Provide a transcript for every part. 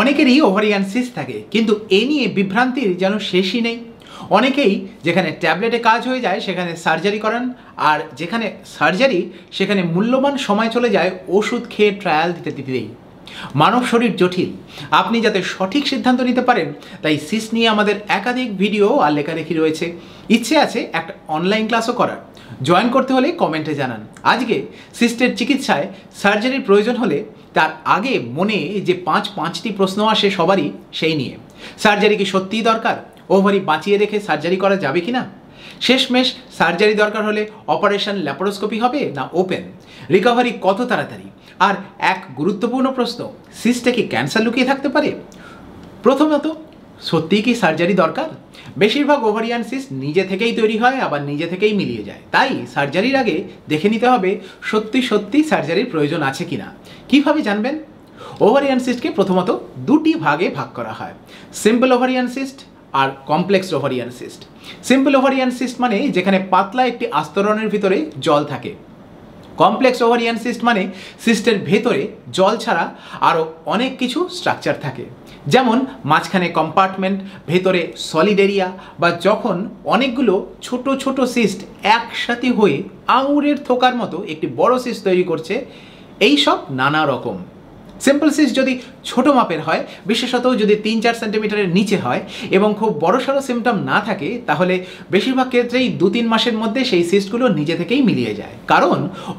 অনেকেরই ওভারিয়ানসিস থাকে কিন্তু এ নিয়ে বিভ্রান্তির যেন শেষই নেই অনেকেই যেখানে ট্যাবলেটে কাজ হয়ে যায় সেখানে সার্জারি করান আর যেখানে সার্জারি সেখানে মূল্যবান সময় চলে যায় ওষুধ খেয়ে ট্রায়াল দিতে দিতেই মানব শরীর জটিল আপনি যাতে সঠিক সিদ্ধান্ত নিতে পারেন তাই সিস নিয়ে আমাদের একাধিক ভিডিও আর লেখালেখি রয়েছে ইচ্ছে আছে একটা অনলাইন ক্লাসও করার জয়েন করতে হলে কমেন্টে জানান আজকে সিস্টের চিকিৎসায় সার্জারির প্রয়োজন হলে তার আগে মনে যে পাঁচ পাঁচটি প্রশ্ন আসে সবারই সেই নিয়ে সার্জারি কি সত্যিই দরকার ওভারি বাঁচিয়ে রেখে সার্জারি করা যাবে কি না শেষমেশ সার্জারি দরকার হলে অপারেশন ল্যাপারোস্কোপি হবে না ওপেন রিকভারি কত তাড়াতাড়ি আর এক গুরুত্বপূর্ণ প্রশ্ন সিস্টে কি ক্যান্সার লুকিয়ে থাকতে পারে প্রথমত সত্যিই কি সার্জারি দরকার বেশিরভাগ ওভারিয়ান নিজে থেকেই তৈরি হয় আবার নিজে থেকেই মিলিয়ে যায় তাই সার্জারির আগে দেখে নিতে হবে সত্যি সত্যি সার্জারির প্রয়োজন আছে কিনা কিভাবে কীভাবে জানবেন ওভারিয়ান সিস্টকে প্রথমত দুটি ভাগে ভাগ করা হয় সিম্পল ওভারিয়ান সিস্ট আর complex ovarian cyst simple ovarian cyst মানে যেখানে পাতলা একটি আস্তরণের ভিতরে জল থাকে কমপ্লেক্স ওভারিয়ান সিস্ট মানে সিস্টের ভেতরে জল ছাড়া আরও অনেক কিছু স্ট্রাকচার থাকে যেমন মাঝখানে কম্পার্টমেন্ট ভেতরে সলিড এরিয়া বা যখন অনেকগুলো ছোট ছোট সিস্ট একসাথে হয়ে আঙুরের থোকার মতো একটি বড় সিস্ট তৈরি করছে এই সব নানা রকম সিম্পল সিস যদি ছোট মাপের হয় বিশেষত যদি তিন চার সেন্টিমিটারের নিচে হয় এবং খুব বড় সড়ো সিমটম না থাকে তাহলে বেশিরভাগ ক্ষেত্রেই দু তিন মাসের মধ্যে সেই সিস্টগুলো নিজে থেকেই মিলিয়ে যায় কারণ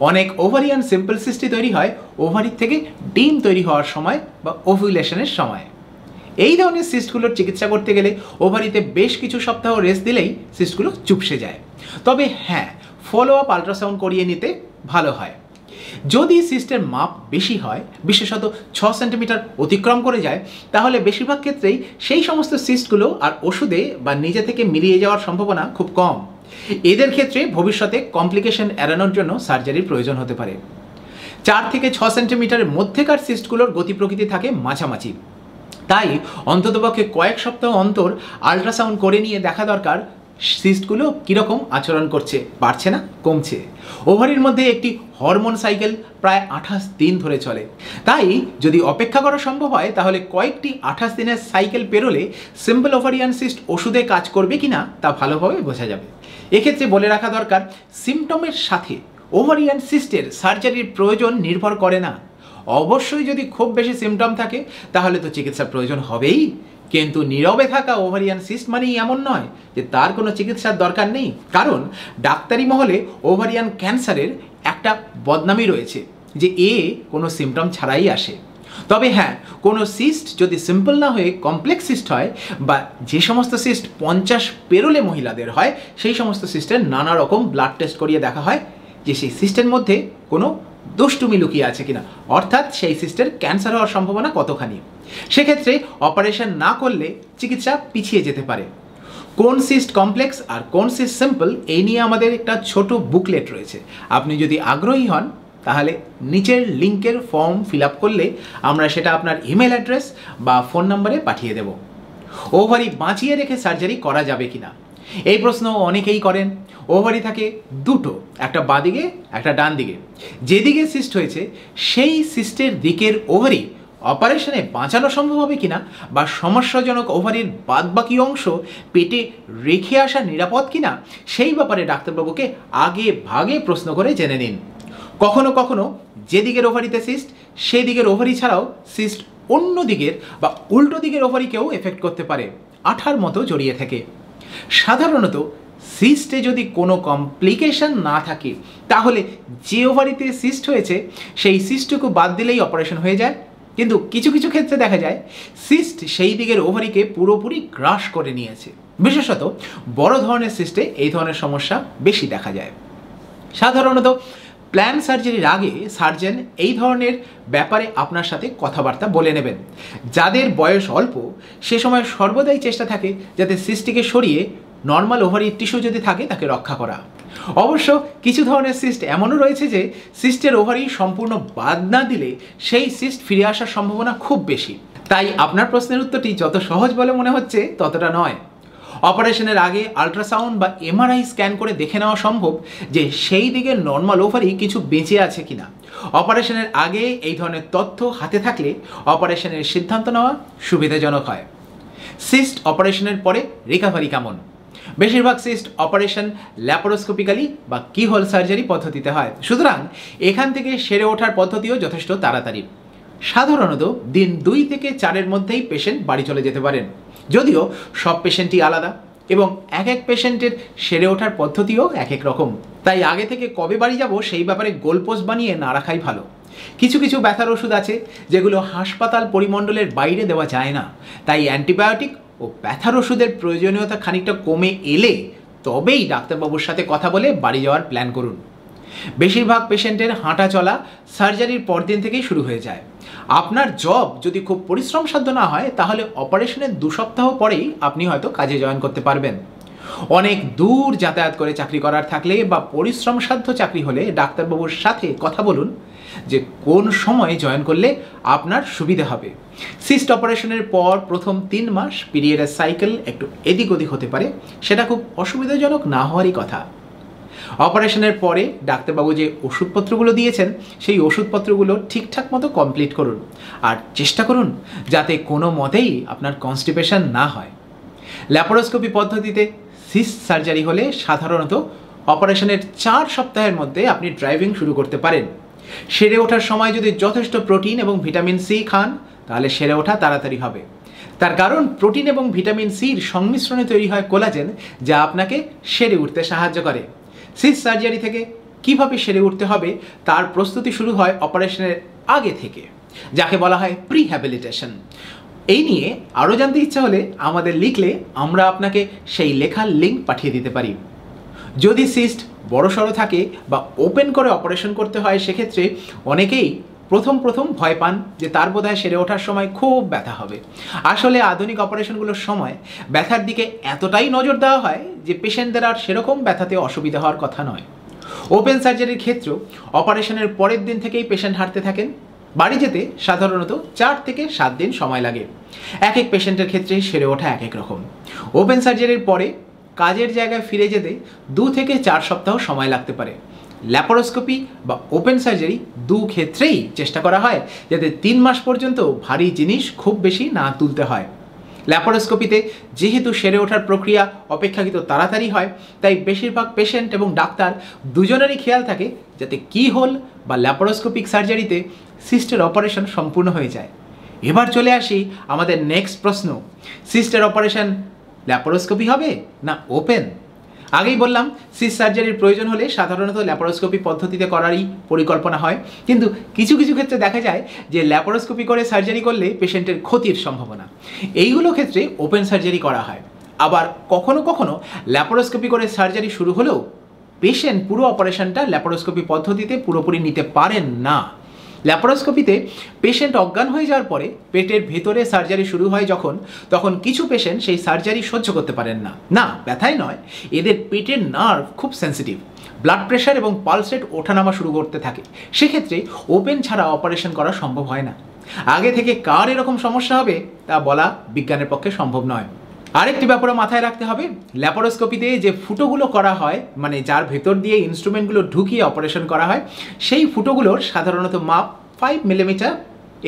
অনেক ওভারিয়ান সিম্পল সিস্টই তৈরি হয় ওভারির থেকে ডিম তৈরি হওয়ার সময় বা ওভুলেশনের সময় এই ধরনের সিস্টগুলোর চিকিৎসা করতে গেলে ওভারিতে বেশ কিছু সপ্তাহ রেস্ট দিলেই সিস্টগুলো চুপসে যায় তবে হ্যাঁ ফলো আপ আলট্রাসাউন্ড করিয়ে নিতে ভালো হয় যদি সিস্টের মাপ বেশি হয় বিশেষত ছ সেন্টিমিটার অতিক্রম করে যায় তাহলে বেশিরভাগ ক্ষেত্রেই সেই সমস্ত সিস্টগুলো আর ওষুধে বা নিজে থেকে মিলিয়ে যাওয়ার সম্ভাবনা খুব কম এদের ক্ষেত্রে ভবিষ্যতে কমপ্লিকেশন এড়ানোর জন্য সার্জারির প্রয়োজন হতে পারে চার থেকে ছ সেন্টিমিটারের মধ্যেকার সিস্টগুলোর গতি প্রকৃতি থাকে মাঝামাঝি তাই অন্ততপক্ষে কয়েক সপ্তাহ অন্তর আল্ট্রাসাউন্ড করে নিয়ে দেখা দরকার সিস্টগুলো কীরকম আচরণ করছে বাড়ছে না কমছে ওভারির মধ্যে একটি হরমোন সাইকেল প্রায় আঠাশ দিন ধরে চলে তাই যদি অপেক্ষা করা সম্ভব হয় তাহলে কয়েকটি আঠাশ দিনের সাইকেল পেরোলে সিম্পল ওভারিয়ান সিস্ট ওষুধে কাজ করবে কি না তা ভালোভাবে বোঝা যাবে এক্ষেত্রে বলে রাখা দরকার সিমটমের সাথে ওভারিয়ান সিস্টের সার্জারির প্রয়োজন নির্ভর করে না অবশ্যই যদি খুব বেশি সিমটম থাকে তাহলে তো চিকিৎসার প্রয়োজন হবেই কিন্তু নীরবে থাকা ওভারিয়ান সিস্ট মানেই এমন নয় যে তার কোনো চিকিৎসার দরকার নেই কারণ ডাক্তারি মহলে ওভারিয়ান ক্যান্সারের একটা বদনামি রয়েছে যে এ কোনো সিমটম ছাড়াই আসে তবে হ্যাঁ কোনো সিস্ট যদি সিম্পল না হয়ে কমপ্লেক্স সিস্ট হয় বা যে সমস্ত সিস্ট পঞ্চাশ পেরোলে মহিলাদের হয় সেই সমস্ত সিস্টের নানা রকম ব্লাড টেস্ট করিয়ে দেখা হয় যে সেই সিস্টের মধ্যে কোনো দুষ্টুমি লুকিয়ে আছে কিনা অর্থাৎ সেই সিস্টের ক্যান্সার হওয়ার সম্ভাবনা কতখানি সেক্ষেত্রে অপারেশন না করলে চিকিৎসা পিছিয়ে যেতে পারে কোন সিস্ট কমপ্লেক্স আর কোন সিস্ট সিম্পল এই নিয়ে আমাদের একটা ছোট বুকলেট রয়েছে আপনি যদি আগ্রহী হন তাহলে নিচের লিঙ্কের ফর্ম ফিল করলে আমরা সেটা আপনার ইমেল অ্যাড্রেস বা ফোন নম্বরে পাঠিয়ে দেব ওভারি বাঁচিয়ে রেখে সার্জারি করা যাবে কিনা এই প্রশ্ন অনেকেই করেন ওভারি থাকে দুটো একটা দিকে একটা ডান দিকে যেদিকে সিস্ট হয়েছে সেই সিস্টের দিকের ওভারি অপারেশনে বাঁচানো সম্ভব হবে কিনা বা সমস্যাজনক ওভারির বাদবাকি অংশ পেটে রেখে আসা নিরাপদ কিনা সেই ব্যাপারে ডাক্তারবাবুকে আগে ভাগে প্রশ্ন করে জেনে নিন কখনো কখনো যেদিকের ওভারিতে সিস্ট দিকের ওভারি ছাড়াও সিস্ট অন্য দিকের বা উল্টো দিকের ওভারিকেও এফেক্ট করতে পারে আঠার মতো জড়িয়ে থাকে সাধারণত সিস্টে যদি কোনো কমপ্লিকেশন না থাকে তাহলে যে ওভারিতে সিস্ট হয়েছে সেই সিস্টটুকু বাদ দিলেই অপারেশন হয়ে যায় কিন্তু কিছু কিছু ক্ষেত্রে দেখা যায় সিস্ট সেই দিকের ওভারিকে পুরোপুরি গ্রাস করে নিয়েছে বিশেষত বড় ধরনের সিস্টে এই ধরনের সমস্যা বেশি দেখা যায় সাধারণত প্ল্যান সার্জারির আগে সার্জন এই ধরনের ব্যাপারে আপনার সাথে কথাবার্তা বলে নেবেন যাদের বয়স অল্প সে সময় সর্বদাই চেষ্টা থাকে যাতে সিস্টিকে সরিয়ে নর্মাল ওভারি টিস্যু যদি থাকে তাকে রক্ষা করা অবশ্য কিছু ধরনের সিস্ট এমনও রয়েছে যে সিস্টের ওভারি সম্পূর্ণ বাদ না দিলে সেই সিস্ট ফিরে আসার সম্ভাবনা খুব বেশি তাই আপনার প্রশ্নের উত্তরটি যত সহজ বলে মনে হচ্ছে ততটা নয় অপারেশনের আগে আলট্রাসাউন্ড বা এমআরআই স্ক্যান করে দেখে নেওয়া সম্ভব যে সেই দিকে নর্মাল ওভারই কিছু বেঁচে আছে কিনা অপারেশনের আগে এই ধরনের তথ্য হাতে থাকলে অপারেশনের সিদ্ধান্ত নেওয়া সুবিধাজনক হয় সিস্ট অপারেশনের পরে রিকাভারি কেমন বেশিরভাগ সিস্ট অপারেশন ল্যাপারোস্কোপিক্যালি বা কিহোল সার্জারি পদ্ধতিতে হয় সুতরাং এখান থেকে সেরে ওঠার পদ্ধতিও যথেষ্ট তাড়াতাড়ি সাধারণত দিন দুই থেকে চারের মধ্যেই পেশেন্ট বাড়ি চলে যেতে পারেন যদিও সব পেশেন্টই আলাদা এবং এক এক পেশেন্টের সেরে ওঠার পদ্ধতিও এক এক রকম তাই আগে থেকে কবে বাড়ি যাব সেই ব্যাপারে গোলপোস্ট বানিয়ে না রাখাই ভালো কিছু কিছু ব্যথার ওষুধ আছে যেগুলো হাসপাতাল পরিমণ্ডলের বাইরে দেওয়া যায় না তাই অ্যান্টিবায়োটিক ও ব্যথার ওষুধের প্রয়োজনীয়তা খানিকটা কমে এলে তবেই ডাক্তারবাবুর সাথে কথা বলে বাড়ি যাওয়ার প্ল্যান করুন বেশিরভাগ পেশেন্টের হাঁটা চলা সার্জারির পরদিন থেকেই শুরু হয়ে যায় আপনার জব যদি খুব পরিশ্রম সাধ্য না হয় তাহলে অপারেশনের দু সপ্তাহ পরেই আপনি হয়তো কাজে জয়েন করতে পারবেন অনেক দূর যাতায়াত করে চাকরি করার থাকলে বা পরিশ্রম সাধ্য চাকরি হলে ডাক্তারবাবুর সাথে কথা বলুন যে কোন সময়ে জয়েন করলে আপনার সুবিধে হবে সিস্ট অপারেশনের পর প্রথম তিন মাস পিরিয়ডের সাইকেল একটু এদিক ওদিক হতে পারে সেটা খুব অসুবিধাজনক না হওয়ারই কথা অপারেশনের পরে ডাক্তারবাবু যে ওষুধপত্রগুলো দিয়েছেন সেই ওষুধপত্রগুলো ঠিকঠাক মতো কমপ্লিট করুন আর চেষ্টা করুন যাতে কোনো মতেই আপনার কনস্টিপেশন না হয় ল্যাপারোস্কোপি পদ্ধতিতে সিস সার্জারি হলে সাধারণত অপারেশনের চার সপ্তাহের মধ্যে আপনি ড্রাইভিং শুরু করতে পারেন সেরে ওঠার সময় যদি যথেষ্ট প্রোটিন এবং ভিটামিন সি খান তাহলে সেরে ওঠা তাড়াতাড়ি হবে তার কারণ প্রোটিন এবং ভিটামিন সির সংমিশ্রণে তৈরি হয় কোলাজেন যা আপনাকে সেরে উঠতে সাহায্য করে সিস সার্জারি থেকে কিভাবে সেরে উঠতে হবে তার প্রস্তুতি শুরু হয় অপারেশনের আগে থেকে যাকে বলা হয় প্রিহ্যাবিলিটেশন এই নিয়ে আরও জানতে ইচ্ছা হলে আমাদের লিখলে আমরা আপনাকে সেই লেখার লিঙ্ক পাঠিয়ে দিতে পারি যদি সিস্ট বড়সড় থাকে বা ওপেন করে অপারেশন করতে হয় সেক্ষেত্রে অনেকেই প্রথম প্রথম ভয় পান যে তার বোধহয় সেরে ওঠার সময় খুব ব্যথা হবে আসলে আধুনিক অপারেশনগুলোর সময় ব্যথার দিকে এতটাই নজর দেওয়া হয় যে পেশেন্টদের আর সেরকম ব্যথাতে অসুবিধা হওয়ার কথা নয় ওপেন সার্জারির ক্ষেত্রেও অপারেশনের পরের দিন থেকেই পেশেন্ট হাঁটতে থাকেন বাড়ি যেতে সাধারণত চার থেকে সাত দিন সময় লাগে এক এক পেশেন্টের ক্ষেত্রে সেরে ওঠা এক এক রকম ওপেন সার্জারির পরে কাজের জায়গায় ফিরে যেতে দু থেকে চার সপ্তাহ সময় লাগতে পারে ল্যাপারোস্কোপি বা ওপেন সার্জারি দু ক্ষেত্রেই চেষ্টা করা হয় যাতে তিন মাস পর্যন্ত ভারী জিনিস খুব বেশি না তুলতে হয় ল্যাপারোস্কোপিতে যেহেতু সেরে ওঠার প্রক্রিয়া অপেক্ষাকৃত তাড়াতাড়ি হয় তাই বেশিরভাগ পেশেন্ট এবং ডাক্তার দুজনেরই খেয়াল থাকে যাতে কি হোল বা ল্যাপারোস্কোপিক সার্জারিতে সিস্টের অপারেশন সম্পূর্ণ হয়ে যায় এবার চলে আসি আমাদের নেক্সট প্রশ্ন সিস্টের অপারেশন ল্যাপারোস্কোপি হবে না ওপেন আগেই বললাম সিস সার্জারির প্রয়োজন হলে সাধারণত ল্যাপারোস্কোপি পদ্ধতিতে করারই পরিকল্পনা হয় কিন্তু কিছু কিছু ক্ষেত্রে দেখা যায় যে ল্যাপারোস্কোপি করে সার্জারি করলে পেশেন্টের ক্ষতির সম্ভাবনা এইগুলো ক্ষেত্রে ওপেন সার্জারি করা হয় আবার কখনো কখনো ল্যাপারোস্কোপি করে সার্জারি শুরু হলেও পেশেন্ট পুরো অপারেশনটা ল্যাপারোস্কোপি পদ্ধতিতে পুরোপুরি নিতে পারেন না ল্যাপারোস্কোপিতে পেশেন্ট অজ্ঞান হয়ে যাওয়ার পরে পেটের ভেতরে সার্জারি শুরু হয় যখন তখন কিছু পেশেন্ট সেই সার্জারি সহ্য করতে পারেন না না ব্যথাই নয় এদের পেটের নার্ভ খুব সেন্সিটিভ ব্লাড প্রেশার এবং পালসেট ওঠানামা শুরু করতে থাকে সেক্ষেত্রে ওপেন ছাড়া অপারেশন করা সম্ভব হয় না আগে থেকে কার এরকম সমস্যা হবে তা বলা বিজ্ঞানের পক্ষে সম্ভব নয় আরেকটি ব্যাপারও মাথায় রাখতে হবে ল্যাপারোস্কোপিতে যে ফুটোগুলো করা হয় মানে যার ভেতর দিয়ে ইনস্ট্রুমেন্টগুলো ঢুকিয়ে অপারেশন করা হয় সেই ফুটোগুলোর সাধারণত মাপ ফাইভ মিলিমিটার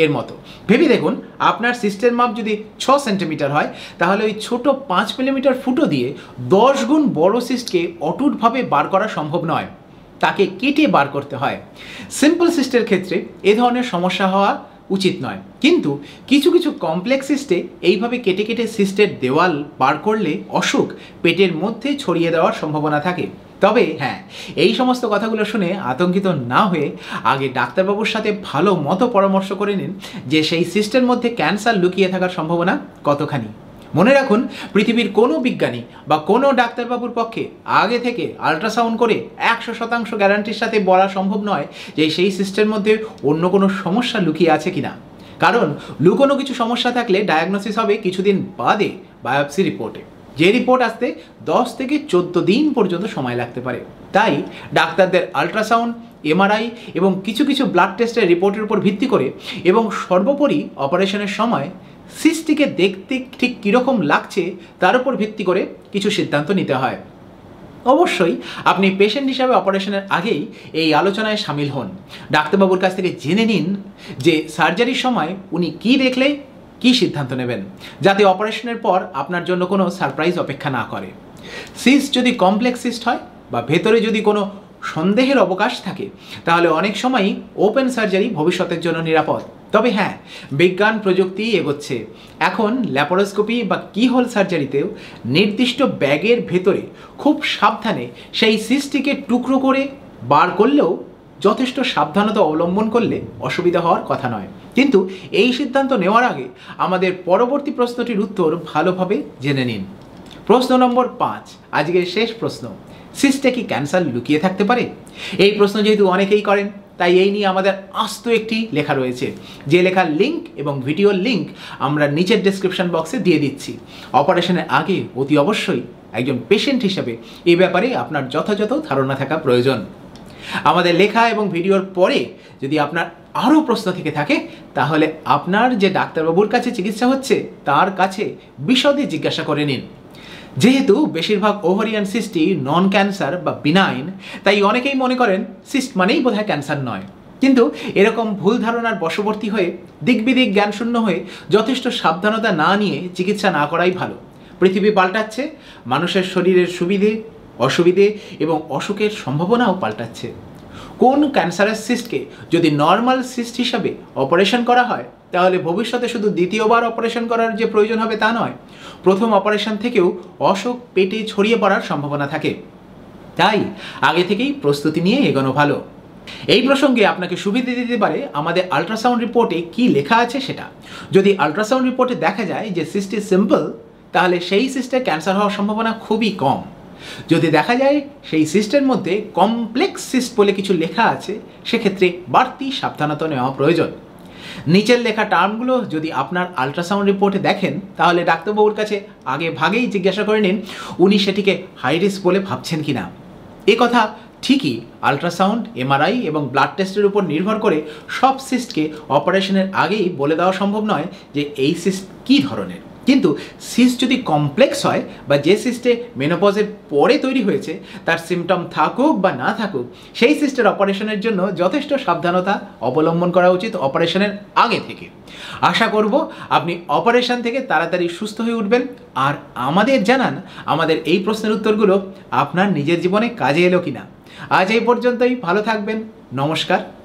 এর মতো ভেবে দেখুন আপনার সিস্টেম মাপ যদি ছ সেন্টিমিটার হয় তাহলে ওই ছোট পাঁচ মিলিমিটার ফুটো দিয়ে দশ গুণ বড় সিস্টকে অটুটভাবে বার করা সম্ভব নয় তাকে কেটে বার করতে হয় সিম্পল সিস্টের ক্ষেত্রে এ ধরনের সমস্যা হওয়া উচিত নয় কিন্তু কিছু কিছু কমপ্লেক্স সিস্টে এইভাবে কেটে কেটে সিস্টের দেওয়াল পার করলে অসুখ পেটের মধ্যে ছড়িয়ে দেওয়ার সম্ভাবনা থাকে তবে হ্যাঁ এই সমস্ত কথাগুলো শুনে আতঙ্কিত না হয়ে আগে ডাক্তারবাবুর সাথে ভালো মতো পরামর্শ করে নিন যে সেই সিস্টের মধ্যে ক্যান্সার লুকিয়ে থাকার সম্ভাবনা কতখানি মনে রাখুন পৃথিবীর কোনো বিজ্ঞানী বা কোনো ডাক্তারবাবুর পক্ষে আগে থেকে আল্ট্রাসাউন্ড করে একশো শতাংশ গ্যারান্টির সাথে বলা সম্ভব নয় যে সেই সিস্টেমের মধ্যে অন্য কোনো সমস্যা লুকিয়ে আছে কিনা কারণ লুকোনো কিছু সমস্যা থাকলে ডায়াগনোসিস হবে কিছুদিন বাদে বায়োপসি রিপোর্টে যে রিপোর্ট আসতে দশ থেকে চোদ্দ দিন পর্যন্ত সময় লাগতে পারে তাই ডাক্তারদের আল্ট্রাসাউন্ড এমআরআই এবং কিছু কিছু ব্লাড টেস্টের রিপোর্টের উপর ভিত্তি করে এবং সর্বোপরি অপারেশনের সময় সিস্টটিকে দেখতে ঠিক কীরকম লাগছে তার উপর ভিত্তি করে কিছু সিদ্ধান্ত নিতে হয় অবশ্যই আপনি পেশেন্ট হিসাবে অপারেশনের আগেই এই আলোচনায় সামিল হন ডাক্তারবাবুর কাছ থেকে জেনে নিন যে সার্জারির সময় উনি কি দেখলে কি সিদ্ধান্ত নেবেন যাতে অপারেশনের পর আপনার জন্য কোনো সারপ্রাইজ অপেক্ষা না করে সিস যদি কমপ্লেক্স সিস্ট হয় বা ভেতরে যদি কোনো সন্দেহের অবকাশ থাকে তাহলে অনেক সময়ই ওপেন সার্জারি ভবিষ্যতের জন্য নিরাপদ তবে হ্যাঁ বিজ্ঞান প্রযুক্তি এগোচ্ছে এখন ল্যাপারোস্কোপি বা কি হোল সার্জারিতেও নির্দিষ্ট ব্যাগের ভেতরে খুব সাবধানে সেই সিস্টিকে টুকরো করে বার করলেও যথেষ্ট সাবধানতা অবলম্বন করলে অসুবিধা হওয়ার কথা নয় কিন্তু এই সিদ্ধান্ত নেওয়ার আগে আমাদের পরবর্তী প্রশ্নটির উত্তর ভালোভাবে জেনে নিন প্রশ্ন নম্বর পাঁচ আজকের শেষ প্রশ্ন সিস্টে কি ক্যান্সার লুকিয়ে থাকতে পারে এই প্রশ্ন যেহেতু অনেকেই করেন তাই এই নিয়ে আমাদের আস্ত একটি লেখা রয়েছে যে লেখার লিঙ্ক এবং ভিডিওর লিঙ্ক আমরা নিচের ডেসক্রিপশন বক্সে দিয়ে দিচ্ছি অপারেশনের আগে অতি অবশ্যই একজন পেশেন্ট হিসাবে এ ব্যাপারে আপনার যথাযথ ধারণা থাকা প্রয়োজন আমাদের লেখা এবং ভিডিওর পরে যদি আপনার আরও প্রশ্ন থেকে থাকে তাহলে আপনার যে ডাক্তারবাবুর কাছে চিকিৎসা হচ্ছে তার কাছে বিশদে জিজ্ঞাসা করে নিন যেহেতু বেশিরভাগ ওভারিয়ান সিস্টই নন ক্যান্সার বা বিনাইন তাই অনেকেই মনে করেন সিস্ট মানেই বোধহয় ক্যান্সার নয় কিন্তু এরকম ভুল ধারণার বশবর্তী হয়ে দিকবিদিক জ্ঞানশূন্য হয়ে যথেষ্ট সাবধানতা না নিয়ে চিকিৎসা না করাই ভালো পৃথিবী পাল্টাচ্ছে মানুষের শরীরের সুবিধে অসুবিধে এবং অসুখের সম্ভাবনাও পাল্টাচ্ছে কোন ক্যান্সারের সিস্টকে যদি নর্মাল সিস্ট হিসাবে অপারেশন করা হয় তাহলে ভবিষ্যতে শুধু দ্বিতীয়বার অপারেশন করার যে প্রয়োজন হবে তা নয় প্রথম অপারেশন থেকেও অসুখ পেটে ছড়িয়ে পড়ার সম্ভাবনা থাকে তাই আগে থেকেই প্রস্তুতি নিয়ে এগোনো ভালো এই প্রসঙ্গে আপনাকে সুবিধা দিতে পারে আমাদের আলট্রাসাউন্ড রিপোর্টে কি লেখা আছে সেটা যদি আলট্রাসাউন্ড রিপোর্টে দেখা যায় যে সিস্টি সিম্পল তাহলে সেই সিস্টে ক্যান্সার হওয়ার সম্ভাবনা খুবই কম যদি দেখা যায় সেই সিস্টের মধ্যে কমপ্লেক্স সিস্ট বলে কিছু লেখা আছে সেক্ষেত্রে বাড়তি সাবধানতা নেওয়া প্রয়োজন নিচের লেখা টার্মগুলো যদি আপনার আলট্রাসাউন্ড রিপোর্টে দেখেন তাহলে ডাক্তারবাবুর কাছে আগে ভাগেই জিজ্ঞাসা করে নিন উনি সেটিকে হাই রিস্ক বলে ভাবছেন কি না এ কথা ঠিকই আলট্রাসাউন্ড এমআরআই এবং ব্লাড টেস্টের উপর নির্ভর করে সব সিস্টকে অপারেশনের আগেই বলে দেওয়া সম্ভব নয় যে এই সিস্ট কী ধরনের কিন্তু সিস যদি কমপ্লেক্স হয় বা যে সিস্টে মেনোপজের পরে তৈরি হয়েছে তার সিমটম থাকুক বা না থাকুক সেই সিস্টের অপারেশনের জন্য যথেষ্ট সাবধানতা অবলম্বন করা উচিত অপারেশনের আগে থেকে আশা করব আপনি অপারেশন থেকে তাড়াতাড়ি সুস্থ হয়ে উঠবেন আর আমাদের জানান আমাদের এই প্রশ্নের উত্তরগুলো আপনার নিজের জীবনে কাজে এলো কিনা আজ এই পর্যন্তই ভালো থাকবেন নমস্কার